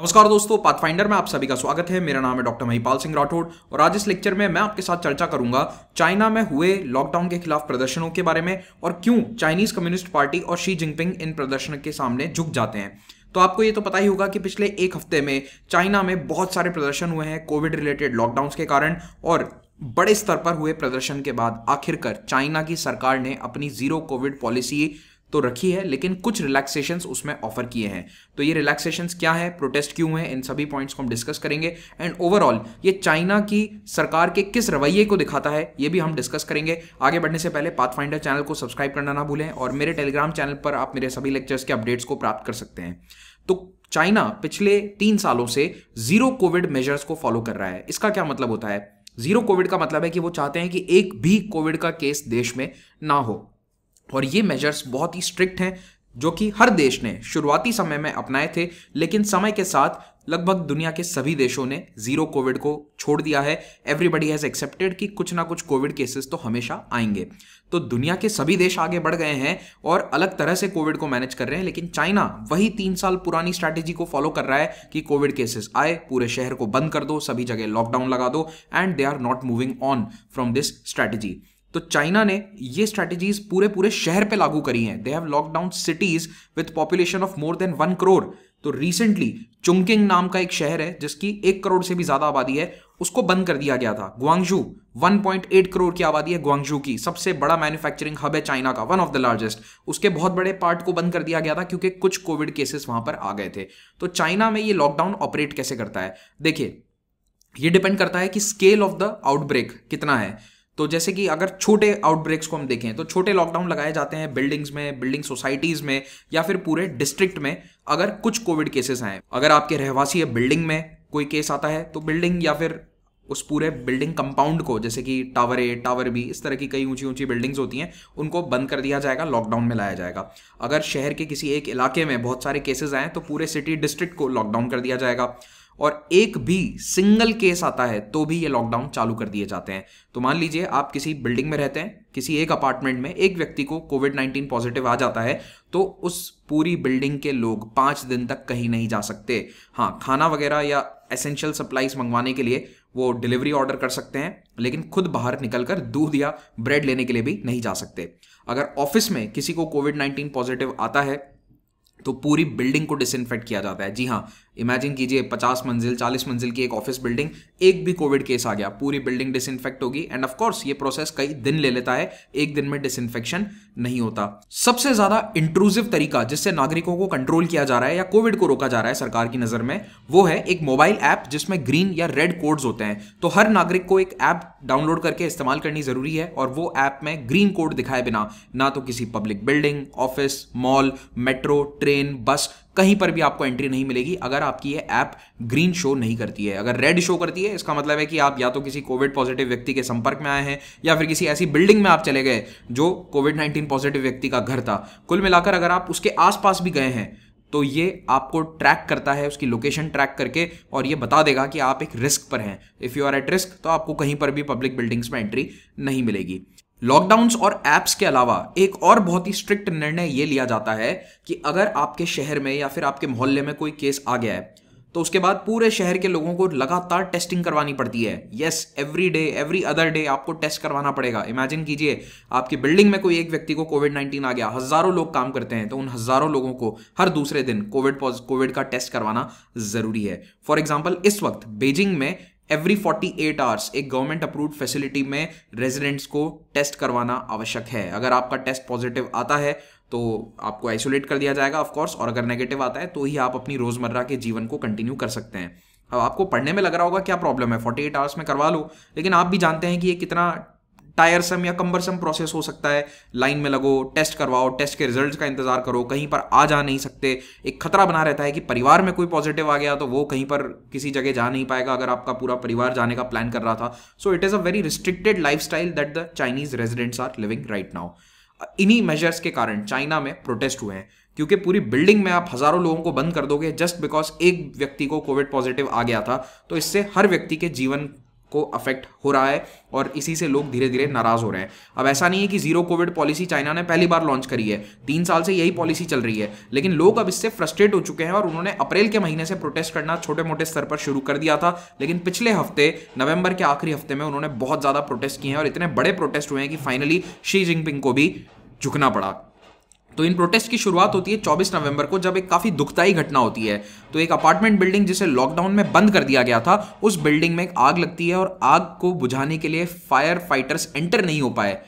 नमस्कार दोस्तों पाथफाइंडर में आप सभी का स्वागत है मेरा नाम है डॉक्टर महिपाल सिंह राठौड़ और आज इस लेक्चर में मैं आपके साथ चर्चा करूंगा चाइना में हुए लॉकडाउन के खिलाफ प्रदर्शनों के बारे में और क्यों चाइनीज कम्युनिस्ट पार्टी और शी जिनपिंग इन प्रदर्शन के सामने झुक जाते हैं तो आपको ये तो पता ही होगा कि पिछले एक हफ्ते में चाइना में बहुत सारे प्रदर्शन हुए हैं कोविड रिलेटेड लॉकडाउन के कारण और बड़े स्तर पर हुए प्रदर्शन के बाद आखिरकार चाइना की सरकार ने अपनी जीरो कोविड पॉलिसी तो रखी है लेकिन कुछ रिलैक्सेशंस उसमें ऑफर किए हैं तो ये रिलैक्सेशंस क्या है प्रोटेस्ट क्यों है इन सभी पॉइंट्स को हम डिस्कस करेंगे एंड ओवरऑल ये चाइना की सरकार के किस रवैये को दिखाता है ये भी हम डिस्कस करेंगे आगे बढ़ने से पहले पाथ फाइंडर चैनल को सब्सक्राइब करना ना भूलें और मेरे टेलीग्राम चैनल पर आप मेरे सभी लेक्चर्स के अपडेट्स को प्राप्त कर सकते हैं तो चाइना पिछले तीन सालों से जीरो कोविड मेजर्स को फॉलो कर रहा है इसका क्या मतलब होता है जीरो कोविड का मतलब है कि वो चाहते हैं कि एक भी कोविड का केस देश में ना हो और ये मेजर्स बहुत ही स्ट्रिक्ट हैं जो कि हर देश ने शुरुआती समय में अपनाए थे लेकिन समय के साथ लगभग दुनिया के सभी देशों ने जीरो कोविड को छोड़ दिया है एवरीबडी हैज़ एक्सेप्टेड कि कुछ ना कुछ कोविड केसेस तो हमेशा आएंगे तो दुनिया के सभी देश आगे बढ़ गए हैं और अलग तरह से कोविड को मैनेज कर रहे हैं लेकिन चाइना वही तीन साल पुरानी स्ट्रैटेजी को फॉलो कर रहा है कि कोविड केसेस आए पूरे शहर को बंद कर दो सभी जगह लॉकडाउन लगा दो and they are not moving on from this strategy तो चाइना ने ये स्ट्रैटेजीज पूरे पूरे शहर पे लागू करी हैं they have lockdown cities with population of more than one crore तो रिसेंटली चुंगकिंग नाम का एक शहर है जिसकी एक करोड़ से भी ज्यादा आबादी है उसको बंद कर दिया गया था ग्वांगजू 1.8 करोड़ की आबादी है ग्वांगजू की सबसे बड़ा मैन्युफैक्चरिंग हब है चाइना का वन ऑफ द लार्जेस्ट उसके बहुत बड़े पार्ट को बंद कर दिया गया था क्योंकि कुछ कोविड केसेस वहां पर आ गए थे तो चाइना में ये लॉकडाउन ऑपरेट कैसे करता है देखिए ये डिपेंड करता है कि स्केल ऑफ द आउटब्रेक कितना है तो जैसे कि अगर छोटे आउटब्रेक्स को हम देखें तो छोटे लॉकडाउन लगाए जाते हैं बिल्डिंग्स में बिल्डिंग सोसाइटीज़ में या फिर पूरे डिस्ट्रिक्ट में अगर कुछ कोविड केसेस आए अगर आपके रहवासी बिल्डिंग में कोई केस आता है तो बिल्डिंग या फिर उस पूरे बिल्डिंग कंपाउंड को जैसे कि टावर ए टावर बी इस तरह की कई ऊंची ऊंची बिल्डिंग्स होती हैं उनको बंद कर दिया जाएगा लॉकडाउन में लाया जाएगा अगर शहर के किसी एक इलाके में बहुत सारे केसेस आए तो पूरे सिटी डिस्ट्रिक्ट को लॉकडाउन कर दिया जाएगा और एक भी सिंगल केस आता है तो भी ये लॉकडाउन चालू कर दिए जाते हैं तो मान लीजिए आप किसी बिल्डिंग में रहते हैं किसी एक अपार्टमेंट में एक व्यक्ति को कोविड नाइन्टीन पॉजिटिव आ जाता है तो उस पूरी बिल्डिंग के लोग पाँच दिन तक कहीं नहीं जा सकते हाँ खाना वगैरह या एसेंशियल सप्लाईज मंगवाने के लिए वो डिलीवरी ऑर्डर कर सकते हैं लेकिन खुद बाहर निकलकर दूध या ब्रेड लेने के लिए भी नहीं जा सकते अगर ऑफिस में किसी को कोविड नाइन्टीन पॉजिटिव आता है तो पूरी बिल्डिंग को डिसइनफेक्ट किया जाता है जी हाँ इमेजिन कीजिए पचास मंजिल चालीस मंजिल की एक ऑफिस बिल्डिंग एक भी कोविड केस आ गया पूरी बिल्डिंग डिसइनफेक्ट होगी एंड कोर्स ये प्रोसेस कई दिन ले लेता है एक दिन में डिसइनफेक्शन नहीं होता सबसे ज्यादा इंक्लूसिव तरीका जिससे नागरिकों को कंट्रोल किया जा रहा है या कोविड को रोका जा रहा है सरकार की नजर में वो है एक मोबाइल ऐप जिसमें ग्रीन या रेड कोड्स होते हैं तो हर नागरिक को एक ऐप डाउनलोड करके इस्तेमाल करनी जरूरी है और वो ऐप में ग्रीन कोड दिखाए बिना ना तो किसी public building office mall metro train bus कहीं पर भी आपको एंट्री नहीं मिलेगी अगर आपकी ये ऐप ग्रीन शो नहीं करती है अगर रेड शो करती है इसका मतलब है कि आप या तो किसी कोविड पॉजिटिव व्यक्ति के संपर्क में आए हैं या फिर किसी ऐसी बिल्डिंग में आप चले गए जो कोविड नाइन्टीन पॉजिटिव व्यक्ति का घर था कुल मिलाकर अगर आप उसके आसपास भी गए हैं तो ये आपको ट्रैक करता है उसकी लोकेशन ट्रैक करके और ये बता देगा कि आप एक रिस्क पर हैं if you are at risk तो आपको कहीं पर भी पब्लिक बिल्डिंग्स में एंट्री नहीं मिलेगी लॉकडाउन और एप्स के अलावा एक और बहुत ही स्ट्रिक्ट निर्णय ये लिया जाता है कि अगर आपके शहर में या फिर आपके मोहल्ले में कोई केस आ गया है तो उसके बाद पूरे शहर के लोगों को लगातार टेस्टिंग करवानी पड़ती है yes every day every other day आपको टेस्ट करवाना पड़ेगा इमेजिन कीजिए आपकी बिल्डिंग में कोई एक व्यक्ति को कोविड नाइन्टीन आ गया हजारों लोग काम करते हैं तो उन हजारों लोगों को हर दूसरे दिन कोविड कोविड का टेस्ट करवाना जरूरी है फॉर एग्जाम्पल इस वक्त बीजिंग में एवरी फोर्टी एट आवर्स एक गवर्नमेंट अप्रूव्ड फैसिलिटी में रेजिडेंट्स को टेस्ट करवाना आवश्यक है अगर आपका टेस्ट पॉजिटिव आता है तो आपको आइसोलेट कर दिया जाएगा ऑफकोर्स और अगर नेगेटिव आता है तो ही आप अपनी रोज़मर्रा के जीवन को कंटिन्यू कर सकते हैं अब आपको पढ़ने में लग रहा होगा क्या प्रॉब्लम है फोर्टी एट आवर्स में करवा लो लेकिन आप भी जानते हैं कि ये कितना टायरसम या कम्बरसम प्रोसेस हो सकता है लाइन में लगो टेस्ट करवाओ टेस्ट के रिजल्ट का इंतजार करो कहीं पर आ जा नहीं सकते एक खतरा बना रहता है कि परिवार में कोई पॉजिटिव आ गया तो वो कहीं पर किसी जगह जा नहीं पाएगा अगर आपका पूरा परिवार जाने का प्लान कर रहा था so it is a very restricted lifestyle that the Chinese residents are living right now इन्हीं मेजर्स के कारण चाइना में प्रोटेस्ट हुए हैं क्योंकि पूरी बिल्डिंग में आप हजारों लोगों को बंद कर दोगे जस्ट बिकॉज एक व्यक्ति को कोविड पॉजिटिव आ गया था तो इससे हर व्यक्ति के जीवन को अफेक्ट हो रहा है और इसी से लोग धीरे धीरे नाराज हो रहे हैं अब ऐसा नहीं है कि जीरो कोविड पॉलिसी चाइना ने पहली बार लॉन्च करी है तीन साल से यही पॉलिसी चल रही है लेकिन लोग अब इससे फ्रस्ट्रेट हो चुके हैं और उन्होंने अप्रैल के महीने से प्रोटेस्ट करना छोटे मोटे स्तर पर शुरू कर दिया था लेकिन पिछले हफ्ते नवंबर के आखिरी हफ्ते में उन्होंने बहुत ज़्यादा प्रोटेस्ट किए हैं और इतने बड़े प्रोटेस्ट हुए हैं कि फाइनली शी जिनपिंग को भी झुकना पड़ा तो इन प्रोटेस्ट की शुरुआत होती है 24 नवंबर को जब एक काफ़ी दुखदायी घटना होती है तो एक अपार्टमेंट बिल्डिंग जिसे लॉकडाउन में बंद कर दिया गया था उस बिल्डिंग में एक आग लगती है और आग को बुझाने के लिए फायर फाइटर्स एंटर नहीं हो पाए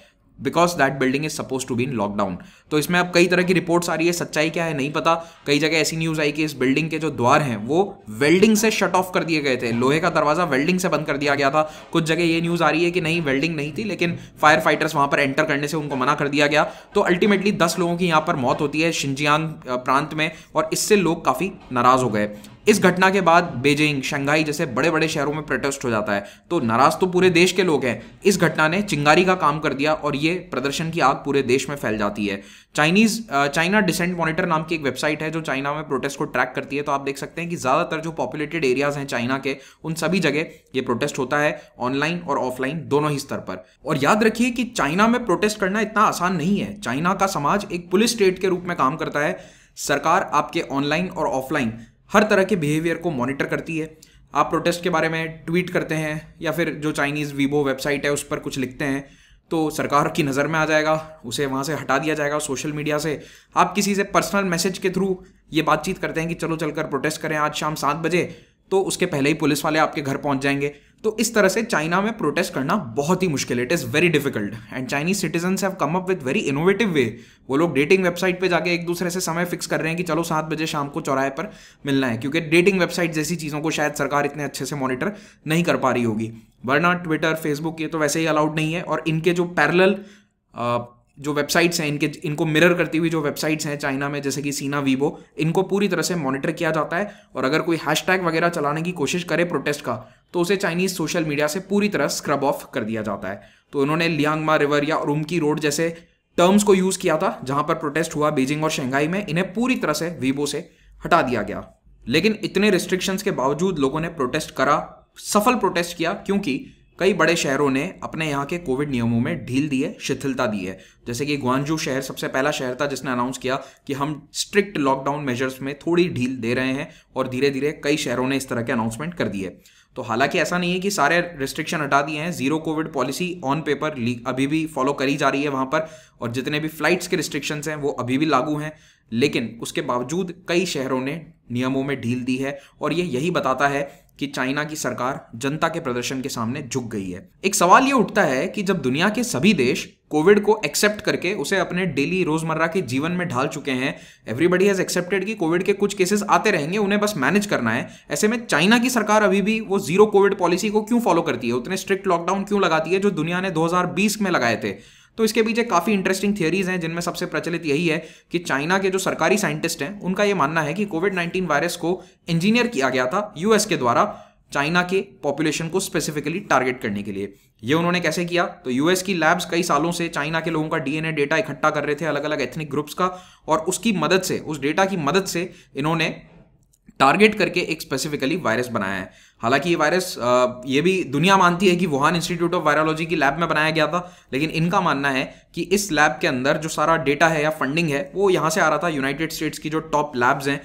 because that building is suppose to be in lockdown तो इसमें अब कई तरह की रिपोर्ट्स आ रही है सच्चाई क्या है नहीं पता कई जगह ऐसी न्यूज आई कि इस बिल्डिंग के जो द्वार हैं वो वेल्डिंग से शट ऑफ कर दिए गए थे लोहे का दरवाजा वेल्डिंग से बंद कर दिया गया था कुछ जगह ये न्यूज आ रही है कि नहीं वेल्डिंग नहीं थी लेकिन फायर फाइटर्स वहां पर एंटर करने से उनको मना कर दिया गया तो अल्टीमेटली दस लोगों की यहाँ पर मौत होती है शिंजियांग प्रांत में और इससे लोग काफी नाराज हो गए इस घटना के बाद बेजिंग शंघाई जैसे बड़े बड़े शहरों में प्रोटेस्ट हो जाता है तो नाराज तो पूरे देश के लोग हैं इस घटना ने चिंगारी का काम कर दिया और ये प्रदर्शन की आग पूरे देश में फैल जाती है चाइनीज चाइना डिसेंट मॉनिटर नाम की एक वेबसाइट है जो चाइना में प्रोटेस्ट को ट्रैक करती है तो आप देख सकते हैं कि ज़्यादातर जो पॉपुलेटेड एरियाज हैं चाइना के उन सभी जगह ये प्रोटेस्ट होता है ऑनलाइन और ऑफलाइन दोनों ही स्तर पर और याद रखिए कि चाइना में प्रोटेस्ट करना इतना आसान नहीं है चाइना का समाज एक पुलिस स्टेट के रूप में काम करता है सरकार आपके ऑनलाइन और ऑफलाइन हर तरह के बिहेवियर को मॉनिटर करती है आप प्रोटेस्ट के बारे में ट्वीट करते हैं या फिर जो चाइनीज़ वीबो वेबसाइट है उस पर कुछ लिखते हैं तो सरकार की नज़र में आ जाएगा उसे वहाँ से हटा दिया जाएगा सोशल मीडिया से आप किसी से पर्सनल मैसेज के थ्रू ये बातचीत करते हैं कि चलो चलकर प्रोटेस्ट करें आज शाम सात बजे तो उसके पहले ही पुलिस वाले आपके घर पहुँच जाएंगे तो इस तरह से चाइना में प्रोटेस्ट करना बहुत ही मुश्किल है it is very difficult and Chinese citizen have come up with very innovative way वो लोग डेटिंग वेबसाइट पे जाके एक दूसरे से समय फिक्स कर रहे हैं कि चलो सात बजे शाम को चौराहे पर मिलना है क्योंकि डेटिंग वेबसाइट जैसी चीज़ों को शायद सरकार इतने अच्छे से मॉनिटर नहीं कर पा रही होगी वरना ट्विटर फेसबुक ये तो वैसे ही अलाउड नहीं है और इनके जो पैरल जो वेबसाइट्स हैं इनके इनको मिरर करती हुई जो वेबसाइट्स हैं चाइना में जैसे कि सीना वीवो इनको पूरी तरह से मॉनिटर किया जाता है और अगर कोई हैशटैग वगैरह चलाने की कोशिश करे प्रोटेस्ट का तो उसे चाइनीज सोशल मीडिया से पूरी तरह स्क्रब ऑफ कर दिया जाता है तो उन्होंने लियांगमा रिवर या रुमकी रोड जैसे टर्म्स को यूज़ किया था जहां पर प्रोटेस्ट हुआ बीजिंग और शंघाई में इन्हें पूरी तरह से वीबो से हटा दिया गया लेकिन इतने रिस्ट्रिक्शंस के बावजूद लोगों ने प्रोटेस्ट करा सफल प्रोटेस्ट किया क्योंकि कई बड़े शहरों ने अपने यहाँ के कोविड नियमों में ढील दी है शिथिलता दी है जैसे कि ग्वानजू शहर सबसे पहला शहर था जिसने अनाउंस किया कि हम स्ट्रिक्ट लॉकडाउन मेजर्स में थोड़ी ढील दे रहे हैं और धीरे धीरे कई शहरों ने इस तरह के अनाउंसमेंट कर दिए तो हालांकि ऐसा नहीं है कि सारे रिस्ट्रिक्शन हटा दिए हैं zero covid policy on paper अभी भी फॉलो करी जा रही है वहाँ पर और जितने भी फ्लाइट्स के रिस्ट्रिक्शंस हैं वो अभी भी लागू हैं लेकिन उसके बावजूद कई शहरों ने नियमों में ढील दी है और ये यही बताता है कि चाइना की सरकार जनता के प्रदर्शन के सामने झुक गई है एक सवाल ये उठता है कि जब दुनिया के सभी देश कोविड को एक्सेप्ट करके उसे अपने डेली रोजमर्रा के जीवन में ढाल चुके हैं एवरीबडी हैज एक्सेप्टेड कि कोविड के कुछ केसेस आते रहेंगे उन्हें बस मैनेज करना है ऐसे में चाइना की सरकार अभी भी वो जीरो कोविड पॉलिसी को क्यों फॉलो करती है उतने स्ट्रिक्ट लॉकडाउन क्यों लगाती है जो दुनिया ने 2020 में लगाए थे तो इसके पीछे काफ़ी इंटरेस्टिंग थियरीज हैं जिनमें सबसे प्रचलित यही है कि चाइना के जो सरकारी साइंटिस्ट हैं उनका यह मानना है कि कोविड नाइन्टीन वायरस को इंजीनियर किया गया था यूएस के द्वारा चाइना के पॉपुलेशन को स्पेसिफिकली टारगेट करने के लिए ये उन्होंने कैसे किया तो यूएस की लैब्स कई सालों से चाइना के लोगों का डीएनए डेटा इकट्ठा कर रहे थे अलग अलग एथनिक ग्रुप्स का और उसकी मदद से उस डेटा की मदद से इन्होंने टारगेट करके एक स्पेसिफिकली वायरस बनाया है हालांकि ये वायरस ये भी दुनिया मानती है कि वुहान इंस्टीट्यूट ऑफ वायरोलॉजी की लैब में बनाया गया था लेकिन इनका मानना है कि इस लैब के अंदर जो सारा डेटा है या फंडिंग है वो यहाँ से आ रहा था यूनाइटेड स्टेट्स की जो टॉप लैब्स हैं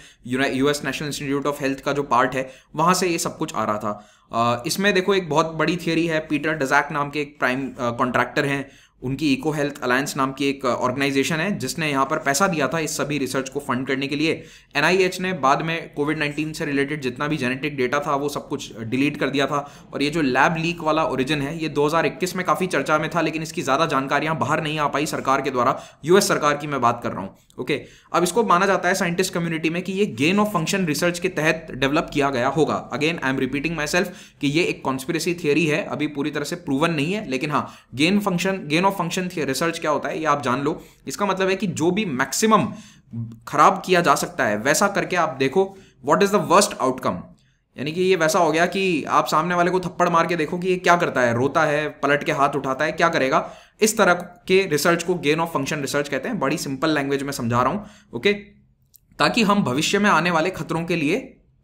US national institute of health का जो पार्ट है वहाँ से ये सब कुछ आ रहा था इसमें देखो एक बहुत बड़ी थियरी है पीटर डजैक नाम के एक प्राइम कॉन्ट्रैक्टर हैं उनकी इको हेल्थ अलायंस नाम की एक ऑर्गेनाइजेशन uh, है जिसने यहाँ पर पैसा दिया था इस सभी रिसर्च को फंड करने के लिए एनआईएच ने बाद में कोविड नाइन्टीन से रिलेटेड जितना भी जेनेटिक डेटा था वो सब कुछ डिलीट uh, कर दिया था और ये जो लैब लीक वाला ओरिजिन है ये 2021 में काफ़ी चर्चा में था लेकिन इसकी ज़्यादा जानकारियाँ बाहर नहीं आ पाई सरकार के द्वारा यूएस सरकार की मैं बात कर रहा हूँ ओके अब इसको माना जाता है साइंटिस्ट कम्युनिटी में कि ये गेन ऑफ फंक्शन रिसर्च के तहत डेवलप किया गया होगा again I am repeating myself कि ये एक कॉन्स्पिरसी थियरी है अभी पूरी तरह से प्रूवन नहीं है लेकिन हाँ gain function gain of function research क्या होता है ये आप जान लो इसका मतलब है कि जो भी मैक्सिमम खराब किया जा सकता है वैसा करके आप देखो what is the worst outcome यानी कि ये वैसा हो गया कि आप सामने वाले को थप्पड़ मार के देखो कि ये क्या करता है रोता है पलट के हाथ उठाता है क्या करेगा इस तरह के रिसर्च को गेन ऑफ फंक्शन रिसर्च कहते हैं बड़ी सिंपल लैंग्वेज में समझा रहा हूं ओके ताकि हम भविष्य में आने वाले खतरों के लिए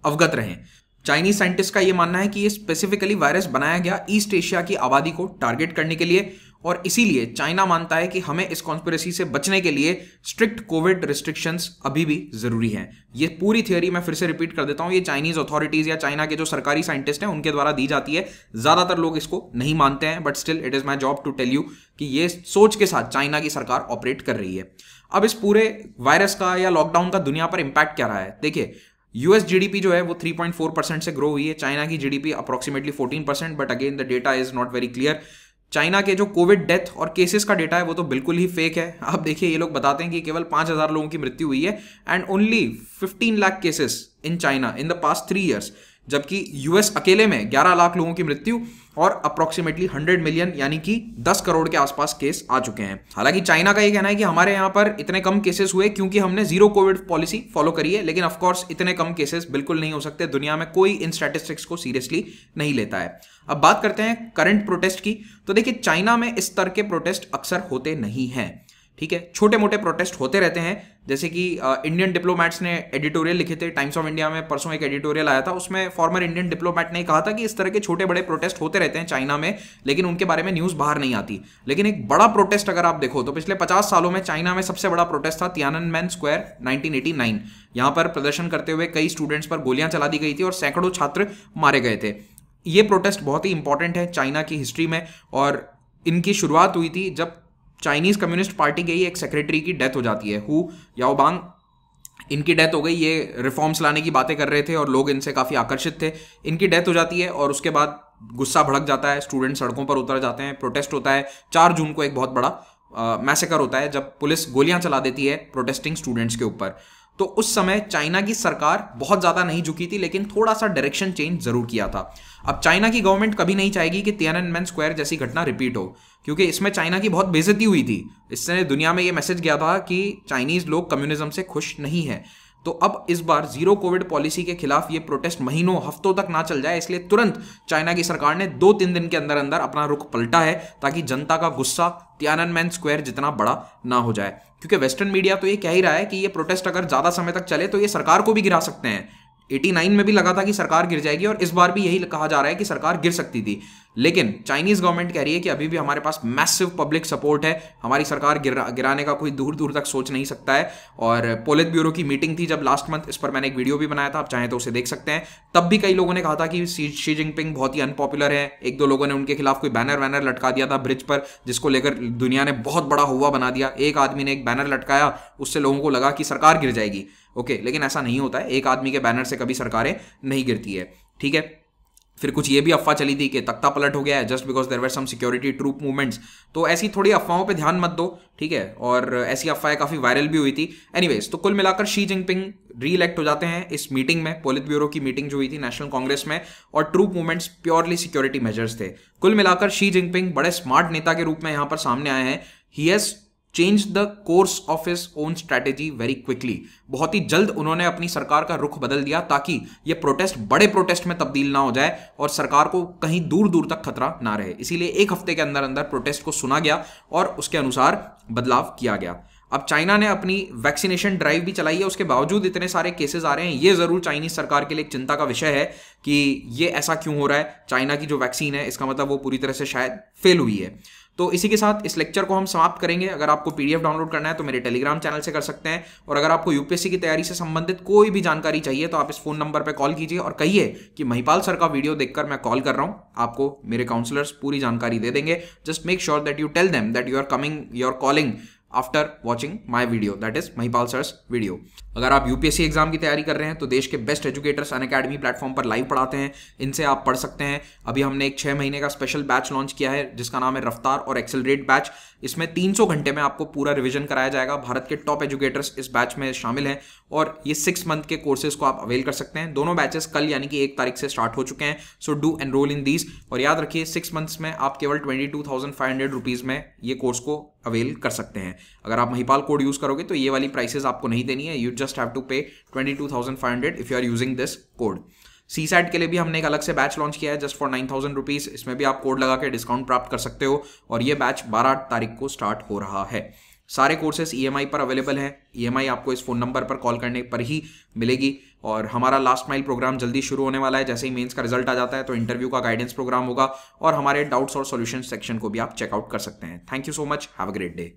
अवगत रहें चाइनीज साइंटिस्ट का यह मानना है कि ये स्पेसिफिकली वायरस बनाया गया ईस्ट एशिया की आबादी को टारगेट करने के लिए और इसीलिए चाइना मानता है कि हमें इस कॉन्स्पिरसी से बचने के लिए स्ट्रिक्ट कोविड रिस्ट्रिक्शंस अभी भी जरूरी हैं ये पूरी थियोरी मैं फिर से रिपीट कर देता हूँ ये चाइनीज अथॉरिटीज या चाइना के जो सरकारी साइंटिस्ट हैं उनके द्वारा दी जाती है ज्यादातर लोग इसको नहीं मानते हैं but still it is my job to tell you कि ये सोच के साथ चाइना की सरकार ऑपरेट कर रही है अब इस पूरे वायरस का या लॉकडाउन का दुनिया पर इंपैक्ट क्या रहा है देखिए यूएस जीडीपी जो है वो 3.4 परसेंट से ग्रो हुई है चाइना की GDP approximately 14 percent but again the data is not very clear China के जो कोविड डेथ और केसेस का डेटा है वो तो बिल्कुल ही फेक है आप देखिए ये लोग बताते हैं कि केवल पांच हज़ार लोगों की मृत्यु हुई है and only fifteen lakh cases in China in the past three years जबकि यूएस अकेले में 11 लाख लोगों की मृत्यु और अप्रोक्सीमेटली 100 मिलियन यानी कि 10 करोड़ के आसपास केस आ चुके हैं हालांकि चाइना का ये कहना है कि हमारे यहाँ पर इतने कम केसेस हुए क्योंकि हमने जीरो कोविड पॉलिसी फॉलो करी है लेकिन ऑफकोर्स इतने कम केसेस बिल्कुल नहीं हो सकते दुनिया में कोई इन स्टैटिस्टिक्स को सीरियसली नहीं लेता है अब बात करते हैं करंट प्रोटेस्ट की तो देखिए चाइना में इस तरह के प्रोटेस्ट अक्सर होते नहीं हैं ठीक है छोटे मोटे प्रोटेस्ट होते रहते हैं जैसे कि इंडियन डिप्लोमैट्स ने एडिटोरियल लिखे थे टाइम्स ऑफ इंडिया में परसों एक एडिटोरियल आया था उसमें फॉर्मर इंडियन डिप्लोमैट ने कहा था कि इस तरह के छोटे बड़े प्रोटेस्ट होते रहते हैं चाइना में लेकिन उनके बारे में न्यूज़ बाहर नहीं आती लेकिन एक बड़ा प्रोटेस्ट अगर आप देखो तो पिछले पचास सालों में चाइना में सबसे बड़ा प्रोटेस्ट था मैन स्क्वायर नाइनटीन यहां पर प्रदर्शन करते हुए कई स्टूडेंट्स पर गोलियां चला दी गई थी और सैकड़ों छात्र मारे गए थे ये प्रोटेस्ट बहुत ही इंपॉर्टेंट है चाइना की हिस्ट्री में और इनकी शुरुआत हुई थी जब चाइनीज़ कम्युनिस्ट पार्टी के ही एक सेक्रेटरी की डेथ हो जाती है हु याओबांग इनकी डेथ हो गई ये रिफॉर्म्स लाने की बातें कर रहे थे और लोग इनसे काफ़ी आकर्षित थे इनकी डेथ हो जाती है और उसके बाद गुस्सा भड़क जाता है स्टूडेंट सड़कों पर उतर जाते हैं प्रोटेस्ट होता है चार जून को एक बहुत बड़ा मैसेकर होता है जब पुलिस गोलियां चला देती है प्रोटेस्टिंग स्टूडेंट्स के ऊपर तो उस समय चाइना की सरकार बहुत ज़्यादा नहीं झुकी थी लेकिन थोड़ा सा डायरेक्शन चेंज ज़रूर किया था अब चाइना की गवर्नमेंट कभी नहीं चाहेगी कि तियननमेन स्क्वायर जैसी घटना रिपीट हो क्योंकि इसमें चाइना की बहुत बेजती हुई थी इससे दुनिया में यह मैसेज गया था कि चाइनीज़ लोग कम्युनिज्म से खुश नहीं है तो अब इस बार जीरो कोविड पॉलिसी के खिलाफ ये प्रोटेस्ट महीनों हफ्तों तक ना चल जाए इसलिए तुरंत चाइना की सरकार ने दो तीन दिन के अंदर अंदर अपना रुख पलटा है ताकि जनता का गुस्सा मैन स्क्वायर जितना बड़ा ना हो जाए क्योंकि वेस्टर्न मीडिया तो ये कह ही रहा है कि ये प्रोटेस्ट अगर ज़्यादा समय तक चले तो ये सरकार को भी गिरा सकते हैं 89 में भी लगा था कि सरकार गिर जाएगी और इस बार भी यही कहा जा रहा है कि सरकार गिर सकती थी लेकिन चाइनीज गवर्नमेंट कह रही है कि अभी भी हमारे पास मैसिव पब्लिक सपोर्ट है हमारी सरकार गिरा गिराने का कोई दूर दूर तक सोच नहीं सकता है और पोलित ब्यूरो की मीटिंग थी जब लास्ट मंथ इस पर मैंने एक वीडियो भी बनाया था आप चाहें तो उसे देख सकते हैं तब भी कई लोगों ने कहा था कि शी जिनपिंग बहुत ही अनपॉपुलर है एक दो लोगों ने उनके खिलाफ कोई बैनर वैनर लटका दिया था ब्रिज पर जिसको लेकर दुनिया ने बहुत बड़ा हुआ बना दिया एक आदमी ने एक बैनर लटकाया उससे लोगों को लगा कि सरकार गिर जाएगी ओके लेकिन ऐसा नहीं होता है एक आदमी के बैनर से कभी सरकारें नहीं गिरती है ठीक है फिर कुछ ये भी अफवाह चली थी कि तख्ता पलट हो गया है just because there were some security troop movements तो ऐसी थोड़ी अफवाहों पे ध्यान मत दो ठीक है और ऐसी अफवाहें काफ़ी वायरल भी हुई थी एनीवेज तो कुल मिलाकर शी जिनपिंग री इलेक्ट हो जाते हैं इस मीटिंग में पोलित ब्यूरो की मीटिंग जो हुई थी नेशनल कांग्रेस में और troop movements purely security measures थे कुल मिलाकर शी जिनपिंग बड़े स्मार्ट नेता के रूप में यहाँ पर सामने आए हैं he has change the course of his own strategy very quickly बहुत ही जल्द उन्होंने अपनी सरकार का रुख बदल दिया ताकि ये प्रोटेस्ट बड़े प्रोटेस्ट में तब्दील ना हो जाए और सरकार को कहीं दूर दूर तक खतरा ना रहे इसीलिए एक हफ्ते के अंदर अंदर प्रोटेस्ट को सुना गया और उसके अनुसार बदलाव किया गया अब चाइना ने अपनी वैक्सीनेशन ड्राइव भी चलाई है उसके बावजूद इतने सारे केसेस आ रहे हैं ये ज़रूर चाइनीज सरकार के लिए चिंता का विषय है कि ये ऐसा क्यों हो रहा है चाइना की जो वैक्सीन है इसका मतलब वो पूरी तरह से शायद फेल हुई है तो इसी के साथ इस लेक्चर को हम समाप्त करेंगे अगर आपको पीडीएफ डाउनलोड करना है तो मेरे टेलीग्राम चैनल से कर सकते हैं और अगर आपको यूपीएससी की तैयारी से संबंधित कोई भी जानकारी चाहिए तो आप इस फोन नंबर पर कॉल कीजिए और कहिए कि महिपाल सर का वीडियो देखकर मैं कॉल कर रहा हूँ आपको मेरे काउंसलर्स पूरी जानकारी दे देंगे just make sure that you tell them that you are coming you are calling after watching my video that is Mahipal sir video अगर आप यूपीएससी एग्जाम की तैयारी कर रहे हैं तो देश के best educators Unacademy platform पर लाइव पढ़ाते हैं इनसे आप पढ़ सकते हैं अभी हमने एक छः महीने का स्पेशल बैच लॉन्च किया है जिसका नाम है रफ्तार और एक्सेलरेट बैच इसमें 300 घंटे में आपको पूरा रिविजन कराया जाएगा भारत के टॉप एजुकेटर्स इस बैच में शामिल हैं और ये सिक्स मंथ के कोर्सेज को आप अवेल कर सकते हैं दोनों बैचेस कल यानी कि एक तारीख से स्टार्ट हो चुके हैं so do enroll in these और याद रखिए सिक्स मंथ्स में आप केवल twenty two thousand five hundred rupees में ये कोर्स को अवेल कर सकते हैं अगर आप महिपाल कोड यूज़ करोगे तो ये वाली प्राइसेज आपको नहीं देनी है you just have to pay twenty two thousand five hundred if you are using this code CSAT के लिए भी हमने एक अलग से बैच लॉन्च किया है just for nine thousand rupees इसमें भी आप कोड लगा के डिस्काउंट प्राप्त कर सकते हो और ये बैच बारह तारीख को स्टार्ट हो रहा है सारे कोर्सेस ई e पर अवेलेबल हैं ई e आपको इस फ़ोन नंबर पर कॉल करने पर ही मिलेगी और हमारा लास्ट माइल प्रोग्राम जल्दी शुरू होने वाला है जैसे ही मेंस का रिजल्ट आ जाता है तो इंटरव्यू का गाइडेंस प्रोग्राम होगा और हमारे डाउट्स और सॉल्यूशन सेक्शन को भी आप चेकआउट कर सकते हैं thank you so much have a great day